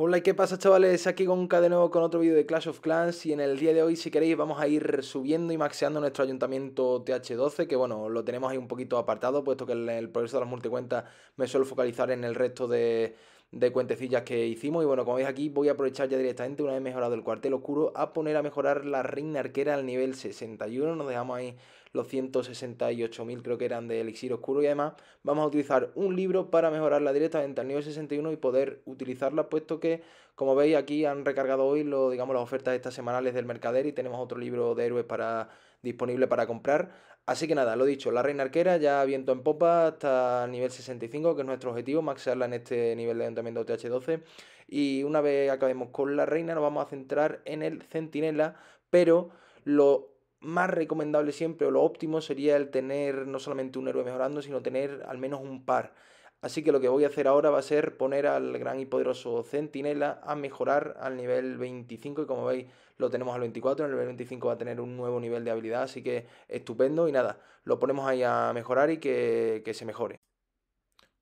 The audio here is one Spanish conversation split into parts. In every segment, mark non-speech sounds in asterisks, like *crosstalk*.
Hola, ¿qué pasa chavales? Aquí Gonka de nuevo con otro vídeo de Clash of Clans y en el día de hoy si queréis vamos a ir subiendo y maxeando nuestro ayuntamiento TH12 que bueno, lo tenemos ahí un poquito apartado puesto que en el progreso de las multicuentas me suelo focalizar en el resto de, de cuentecillas que hicimos. Y bueno, como veis aquí, voy a aprovechar ya directamente, una vez mejorado el cuartel oscuro, a poner a mejorar la reina arquera al nivel 61. Nos dejamos ahí los 168.000 creo que eran de elixir oscuro y además vamos a utilizar un libro para mejorarla directamente al nivel 61 y poder utilizarla puesto que como veis aquí han recargado hoy lo, digamos, las ofertas estas semanales del Mercader y tenemos otro libro de héroes para, disponible para comprar. Así que nada, lo dicho, la Reina Arquera ya viento en popa hasta nivel 65, que es nuestro objetivo, maxearla en este nivel de ayuntamiento TH12. Y una vez acabemos con la Reina nos vamos a centrar en el Centinela, pero lo más recomendable siempre o lo óptimo sería el tener no solamente un héroe mejorando, sino tener al menos un par. Así que lo que voy a hacer ahora va a ser poner al gran y poderoso Centinela a mejorar al nivel 25 y como veis lo tenemos al 24, en el nivel 25 va a tener un nuevo nivel de habilidad, así que estupendo y nada, lo ponemos ahí a mejorar y que, que se mejore.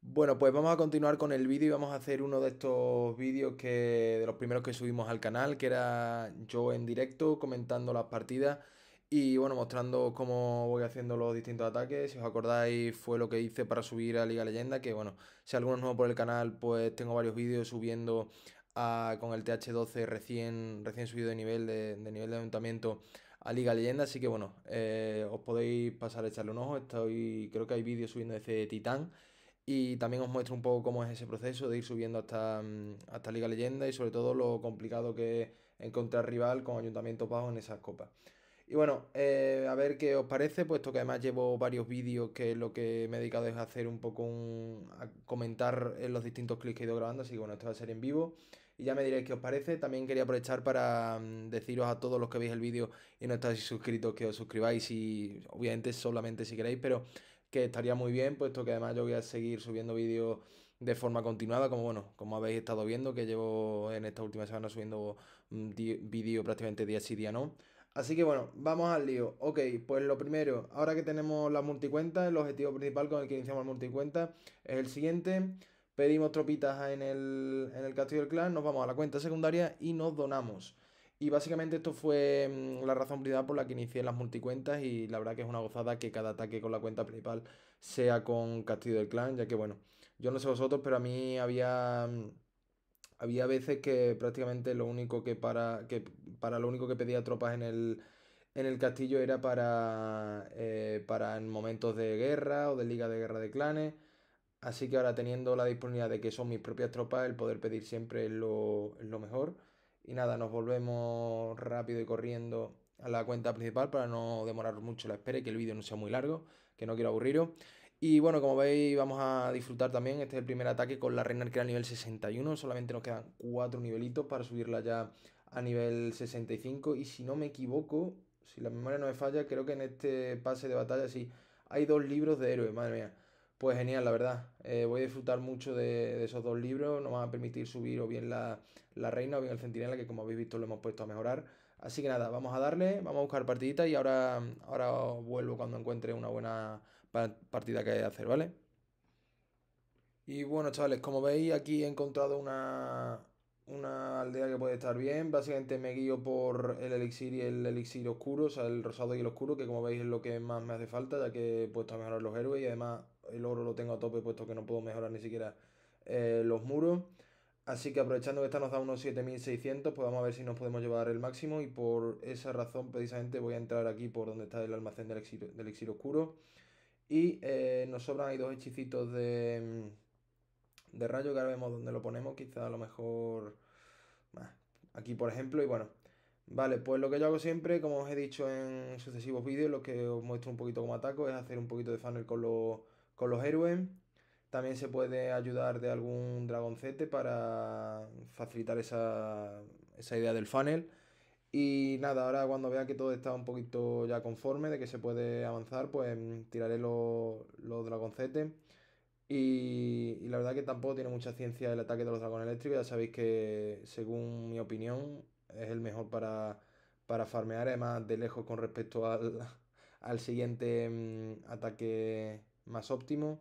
Bueno, pues vamos a continuar con el vídeo y vamos a hacer uno de estos vídeos que de los primeros que subimos al canal, que era yo en directo comentando las partidas y bueno, mostrando cómo voy haciendo los distintos ataques. Si os acordáis, fue lo que hice para subir a Liga Leyenda. Que bueno, si alguno es nuevo por el canal, pues tengo varios vídeos subiendo con el TH12 recién, recién subido de nivel de, nivel de ayuntamiento a Liga Leyenda. Así que bueno, eh, os podéis pasar a echarle un ojo. Estoy, creo que hay vídeos subiendo desde Titán. Y también os muestro un poco cómo es ese proceso de ir subiendo hasta, mm, hasta Liga Leyenda y sobre todo lo complicado que es encontrar rival con ayuntamiento bajos en esas copas. Y bueno, eh, a ver qué os parece, puesto que además llevo varios vídeos que lo que me he dedicado es hacer un poco un, a comentar eh, los distintos clips que he ido grabando, así que bueno, esto va a ser en vivo. Y ya me diréis qué os parece. También quería aprovechar para mm, deciros a todos los que veis el vídeo y no estáis suscritos que os suscribáis y obviamente solamente si queréis, pero que estaría muy bien, puesto que además yo voy a seguir subiendo vídeos de forma continuada, como bueno, como habéis estado viendo, que llevo en esta última semana subiendo mm, vídeo prácticamente día sí, día no. Así que bueno, vamos al lío. Ok, pues lo primero, ahora que tenemos la multicuenta, el objetivo principal con el que iniciamos la multicuenta es el siguiente. Pedimos tropitas en el, en el castillo del clan, nos vamos a la cuenta secundaria y nos donamos. Y básicamente esto fue mm, la razón principal por la que inicié las multicuentas y la verdad que es una gozada que cada ataque con la cuenta principal sea con Castillo del Clan, ya que bueno, yo no sé vosotros, pero a mí había mm, había veces que prácticamente lo único que para, que para lo único que pedía tropas en el, en el castillo era para, eh, para en momentos de guerra o de liga de guerra de clanes. Así que ahora teniendo la disponibilidad de que son mis propias tropas, el poder pedir siempre lo, lo mejor. Y nada, nos volvemos rápido y corriendo a la cuenta principal para no demorar mucho la espera y que el vídeo no sea muy largo, que no quiero aburriros. Y bueno, como veis, vamos a disfrutar también. Este es el primer ataque con la reina que era nivel 61. Solamente nos quedan 4 nivelitos para subirla ya a nivel 65. Y si no me equivoco, si la memoria no me falla, creo que en este pase de batalla sí hay dos libros de héroe, madre mía. Pues genial, la verdad. Eh, voy a disfrutar mucho de, esos dos libros. Nos va a permitir subir o bien la, reina o bien el centinela, que como habéis visto lo hemos puesto a mejorar. Así que nada, vamos a darle, vamos a buscar partidita y ahora, ahora vuelvo cuando encuentre una buena partida que hay que hacer, ¿vale? Y bueno, chavales, como veis, aquí he encontrado una, una aldea que puede estar bien. Básicamente me guío por el elixir y el elixir oscuro, o sea, el rosado y el oscuro, que como veis es lo que más me hace falta, ya que he puesto a mejorar los héroes y además el oro lo tengo a tope, puesto que no puedo mejorar ni siquiera eh, los muros. Así que aprovechando que esta nos da unos 7600, pues vamos a ver si nos podemos llevar el máximo y por esa razón precisamente voy a entrar aquí por donde está el almacén del elixir, del elixir oscuro. Y eh, nos sobran ahí dos hechicitos mm, de, rayo que ahora vemos dónde lo ponemos. Quizá a lo mejor aquí, por ejemplo. Y bueno, vale, pues lo que yo hago siempre, como os he dicho en sucesivos vídeos, lo que os muestro un poquito como ataco es hacer un poquito de funnel con, los, héroes. También se puede ayudar de algún dragoncete para facilitar esa, esa idea del funnel. Y nada, ahora cuando vea que todo está un poquito ya conforme, de que se puede avanzar, pues mm, tiraré los dragoncetes. Y, la verdad que tampoco tiene mucha ciencia el ataque de los dragones eléctricos. Ya sabéis que, según mi opinión, es el mejor para, para farmear. Además, de lejos con respecto al, *laughs* siguiente mm, ataque más óptimo.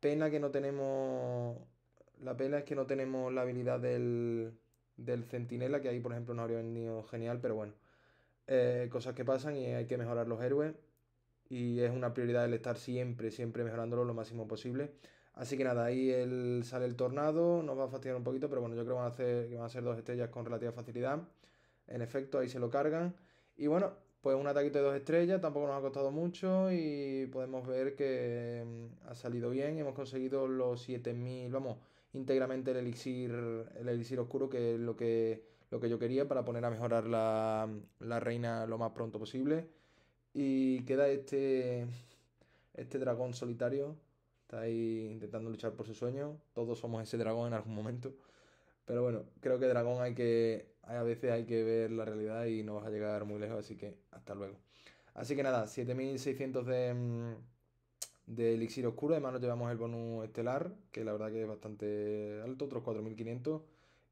Pena que no tenemos... La pena es que no tenemos la habilidad del, del centinela, que ahí por ejemplo no habría venido genial, pero bueno. Eh, cosas que pasan y hay que mejorar los héroes. Y es una prioridad el estar siempre, siempre mejorándolo lo máximo posible. Así que nada, ahí el, sale el tornado, nos va a fastidiar un poquito, pero bueno, yo creo que van, a hacer, que van a ser dos estrellas con relativa facilidad. En efecto, ahí se lo cargan. Y bueno, pues un ataquito de dos estrellas, tampoco nos ha costado mucho y podemos ver que mm, ha salido bien. Hemos conseguido los 7000, vamos, íntegramente el elixir, el elixir oscuro, que es lo que, lo que yo quería para poner a mejorar la, la reina lo más pronto posible. Y queda este, este dragón solitario. Está ahí intentando luchar por su sueño. Todos somos ese dragón en algún momento. Pero bueno, creo que dragón hay que. A veces hay que ver la realidad y no vas a llegar muy lejos, así que hasta luego. Así que nada, 7600 de mm, de Elixir Oscuro, además nos llevamos el bonus estelar, que la verdad que es bastante alto, otros 4500.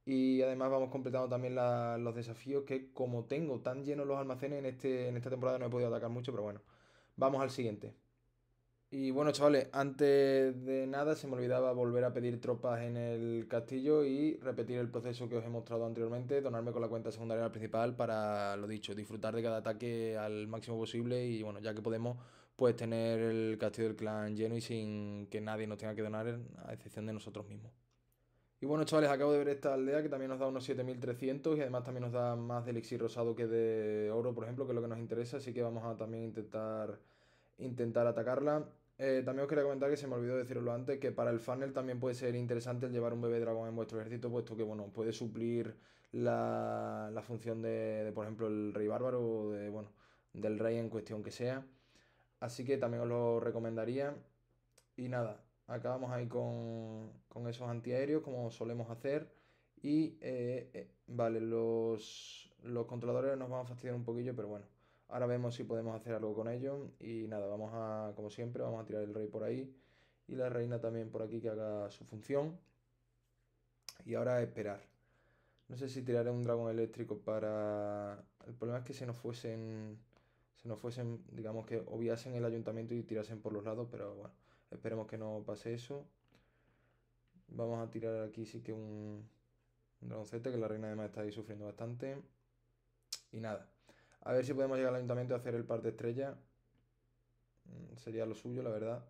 Y además vamos completando también los desafíos que como tengo tan llenos los almacenes en, este, en esta temporada no he podido atacar mucho, pero bueno. Vamos al siguiente. Y bueno, chavales, antes de nada se me olvidaba volver a pedir tropas en el castillo y repetir el proceso que os he mostrado anteriormente, donarme con la cuenta secundaria principal para, lo dicho, disfrutar de cada ataque al máximo posible y bueno, ya que podemos puedes tener el castillo del clan lleno y sin que nadie nos tenga que donar, a excepción de nosotros mismos. Y bueno, chavales, acabo de ver esta aldea que también nos da unos 7300 y además también nos da más de elixir rosado que de oro, por ejemplo, que es lo que nos interesa, así que vamos a también intentar, intentar atacarla. Eh, también os quería comentar que se me olvidó decirlo antes, que para el funnel también puede ser interesante el llevar un bebé dragón en vuestro ejército, puesto que, bueno, puede suplir la, la función de, de, por ejemplo, el rey bárbaro o de, bueno, del rey en cuestión que sea. Así que también os lo recomendaría. Y nada, acabamos ahí con, esos antiaéreos como solemos hacer. Y eh, eh, vale, los, los controladores nos van a fastidiar un poquillo, pero bueno. Ahora vemos si podemos hacer algo con ellos. Y nada, vamos a, como siempre, vamos a tirar el rey por ahí. Y la reina también por aquí que haga su función. Y ahora esperar. No sé si tiraré un dragón eléctrico para... El problema es que se nos fuesen no fuesen, digamos que obviasen el ayuntamiento y tirasen por los lados, pero bueno, esperemos que no pase eso. Vamos a tirar aquí sí que un, un que la reina además está ahí sufriendo bastante. Y nada, a ver si podemos llegar al ayuntamiento y hacer el par de estrella. Mm, sería lo suyo, la verdad.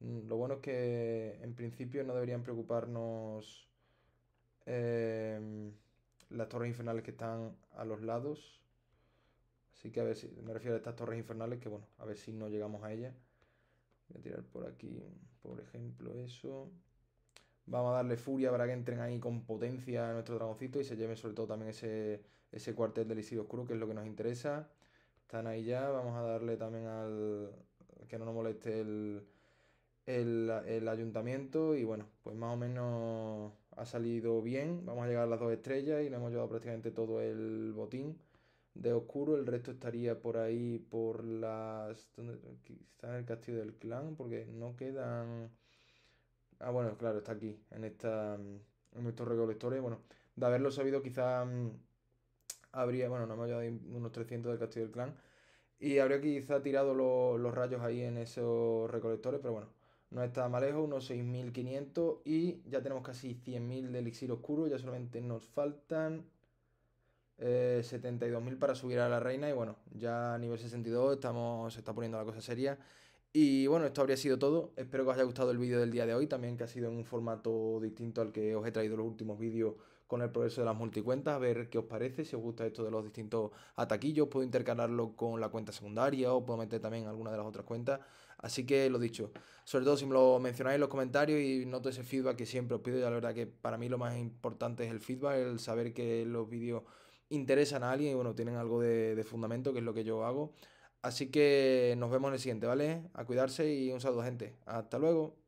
Mm, lo bueno es que en principio no deberían preocuparnos em, las torres infernales que están a los lados. Así que a ver si, me refiero a estas torres infernales que bueno, a ver si no llegamos a ellas. Voy a tirar por aquí, por ejemplo, eso. Vamos a darle furia para que entren ahí con potencia a nuestro dragoncito y se lleven sobre todo también ese, cuartel de Isidro Oscuro, que es lo que nos interesa. Están ahí ya, vamos a darle también al... que no nos moleste el, el ayuntamiento y bueno, pues más o menos ha salido bien. Vamos a llegar a las dos estrellas y le hemos llevado prácticamente todo el botín de oscuro, el resto estaría por ahí, por las... ¿Dónde está el castillo del clan? Porque no quedan... Ah, bueno, claro, está aquí, en, esta, mm, en estos recolectores. Bueno, de haberlo sabido quizá mm, habría, bueno, no me ha unos 300 del castillo del clan. Y habría quizá tirado los rayos ahí en esos recolectores, pero bueno, no está mal lejos, unos 6.500 y ya tenemos casi 100.000 de elixir oscuro, ya solamente nos faltan 72.000 eh, para subir a la reina y bueno, ya a nivel 62 estamos, se está poniendo la cosa seria. Y bueno, esto habría sido todo. Espero que os haya gustado el vídeo del día de hoy, también que ha sido en un formato distinto al que os he traído los últimos vídeos con el progreso de las multicuentas, a ver qué os parece, si os gusta esto de los distintos ataquillos, puedo intercalarlo con la cuenta secundaria o puedo meter también alguna de las otras cuentas. Así que lo dicho, sobre todo si me lo mencionáis en los comentarios y noto ese feedback que siempre os pido, ya la verdad que para mí lo más importante es el feedback, el saber que los vídeos interesan a alguien y bueno, tienen algo de, fundamento, que es lo que yo hago. Así que nos vemos en el siguiente, ¿vale? A cuidarse y un saludo, gente. Hasta luego.